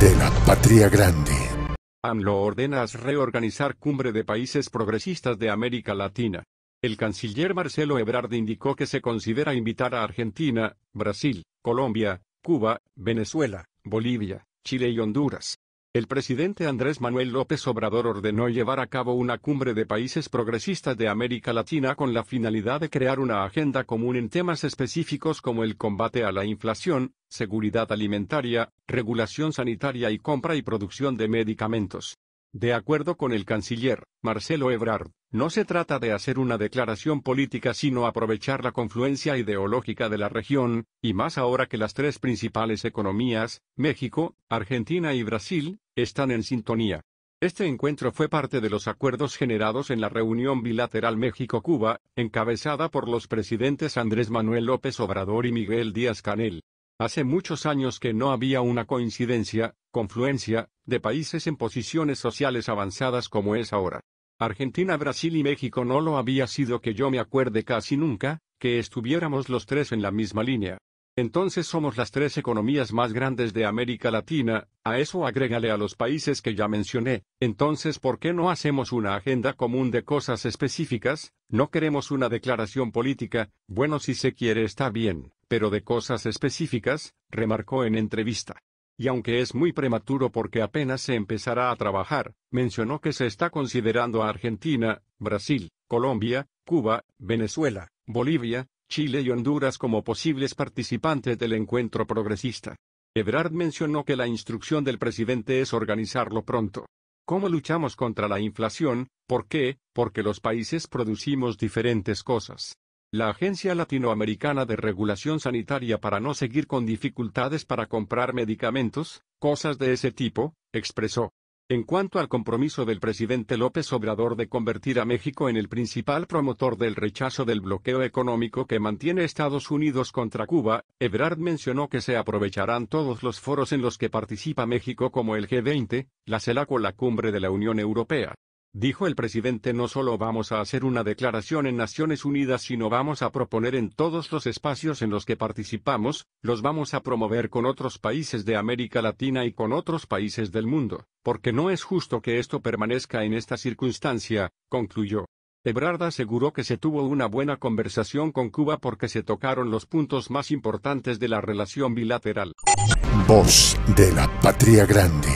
de la Patria Grande. AMLO ordenas reorganizar cumbre de países progresistas de América Latina. El canciller Marcelo Ebrard indicó que se considera invitar a Argentina, Brasil, Colombia, Cuba, Venezuela, Bolivia, Chile y Honduras. El presidente Andrés Manuel López Obrador ordenó llevar a cabo una cumbre de países progresistas de América Latina con la finalidad de crear una agenda común en temas específicos como el combate a la inflación, seguridad alimentaria, regulación sanitaria y compra y producción de medicamentos. De acuerdo con el canciller, Marcelo Ebrard, no se trata de hacer una declaración política sino aprovechar la confluencia ideológica de la región, y más ahora que las tres principales economías, México, Argentina y Brasil, están en sintonía. Este encuentro fue parte de los acuerdos generados en la reunión bilateral México-Cuba, encabezada por los presidentes Andrés Manuel López Obrador y Miguel Díaz Canel. Hace muchos años que no había una coincidencia, confluencia, de países en posiciones sociales avanzadas como es ahora. Argentina, Brasil y México no lo había sido que yo me acuerde casi nunca, que estuviéramos los tres en la misma línea. Entonces somos las tres economías más grandes de América Latina, a eso agrégale a los países que ya mencioné, entonces ¿por qué no hacemos una agenda común de cosas específicas? No queremos una declaración política, bueno si se quiere está bien, pero de cosas específicas, remarcó en entrevista. Y aunque es muy prematuro porque apenas se empezará a trabajar, mencionó que se está considerando a Argentina, Brasil, Colombia, Cuba, Venezuela, Bolivia, Chile y Honduras como posibles participantes del encuentro progresista. Ebrard mencionó que la instrucción del presidente es organizarlo pronto. ¿Cómo luchamos contra la inflación? ¿Por qué? Porque los países producimos diferentes cosas. La Agencia Latinoamericana de Regulación Sanitaria para no seguir con dificultades para comprar medicamentos, cosas de ese tipo, expresó. En cuanto al compromiso del presidente López Obrador de convertir a México en el principal promotor del rechazo del bloqueo económico que mantiene Estados Unidos contra Cuba, Ebrard mencionó que se aprovecharán todos los foros en los que participa México como el G20, la CELAC o la Cumbre de la Unión Europea. Dijo el presidente no solo vamos a hacer una declaración en Naciones Unidas sino vamos a proponer en todos los espacios en los que participamos, los vamos a promover con otros países de América Latina y con otros países del mundo, porque no es justo que esto permanezca en esta circunstancia, concluyó. Ebrard aseguró que se tuvo una buena conversación con Cuba porque se tocaron los puntos más importantes de la relación bilateral. Voz de la Patria Grande.